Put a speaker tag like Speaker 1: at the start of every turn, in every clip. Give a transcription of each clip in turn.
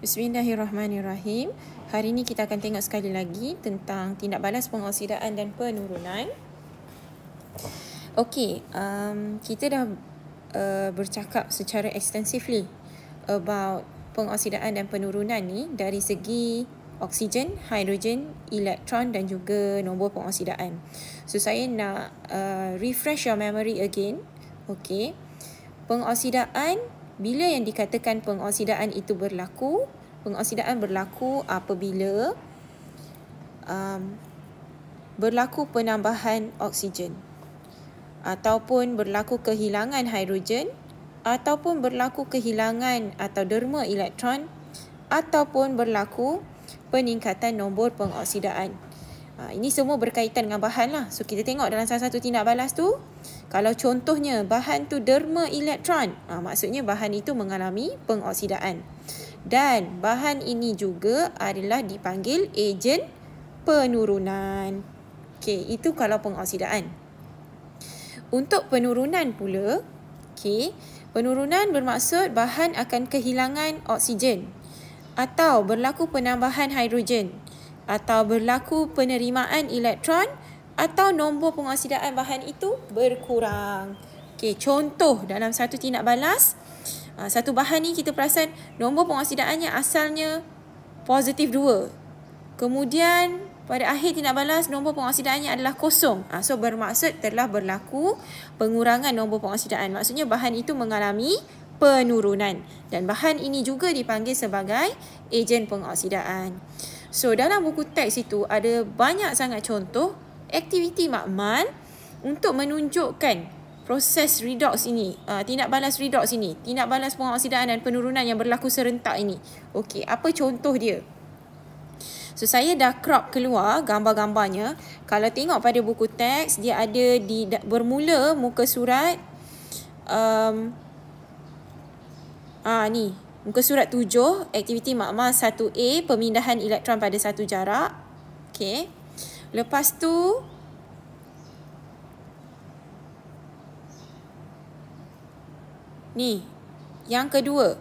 Speaker 1: Bismillahirrahmanirrahim. Hari ini kita akan tengok sekali lagi tentang tindak balas pengoksidaan dan penurunan. Okey, um, kita dah uh, bercakap secara extensively about pengoksidaan dan penurunan ni dari segi oksigen, hidrogen, elektron dan juga nombor pengoksidaan. So saya nak uh, refresh your memory again. Okey. Pengoksidaan bila yang dikatakan pengoksidaan itu berlaku, pengoksidaan berlaku apabila um, berlaku penambahan oksigen ataupun berlaku kehilangan hidrogen ataupun berlaku kehilangan atau derma elektron ataupun berlaku peningkatan nombor pengoksidaan. Ah, ini semua berkaitan dengan bahan lah. So kita tengok dalam salah satu tindak balas tu, kalau contohnya bahan tu derma elektron, ha, ah, maksudnya bahan itu mengalami pengoksidaan. Dan bahan ini juga adalah dipanggil ejen penurunan. Okey, itu kalau pengoksidaan. Untuk penurunan pula, okey, penurunan bermaksud bahan akan kehilangan oksigen atau berlaku penambahan hidrogen atau berlaku penerimaan elektron atau nombor pengoksidaan bahan itu berkurang. Okey, contoh dalam satu tindak balas, ah, satu bahan ni kita perasan nombor pengoksidaannya asalnya positif 2. Kemudian pada akhir tindak balas nombor pengoksidaannya adalah kosong. Ah, so bermaksud telah berlaku pengurangan nombor pengoksidaan. Maksudnya bahan itu mengalami penurunan. Dan bahan ini juga dipanggil sebagai ejen pengoksidaan. So dalam buku teks itu ada banyak sangat contoh aktiviti makmal untuk menunjukkan proses redox ini, uh, tindak balas redox ini, tindak balas pengoksidaan dan penurunan yang berlaku serentak ini. Okey, apa contoh dia? So saya dah crop keluar gambar-gambarnya. Kalau tengok pada buku teks, dia ada di bermula muka surat um, ah ni, muka surat tujuh. aktiviti makmal 1A, pemindahan elektron pada satu jarak. Okey. Lepas tu ni yang kedua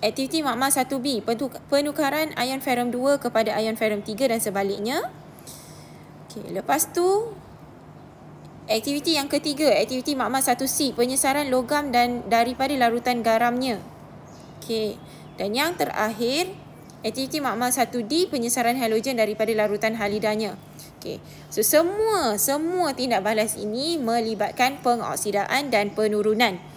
Speaker 1: aktiviti makmal 1B penukaran ion ferum 2 kepada ion ferum 3 dan sebaliknya. Okay, lepas tu aktiviti yang ketiga aktiviti makmal 1C penyesaran logam dan daripada larutan garamnya. Okay, dan yang terakhir aktiviti makmal 1D penyesaran halogen daripada larutan halidanya. Okey. So semua semua tindak balas ini melibatkan pengoksidaan dan penurunan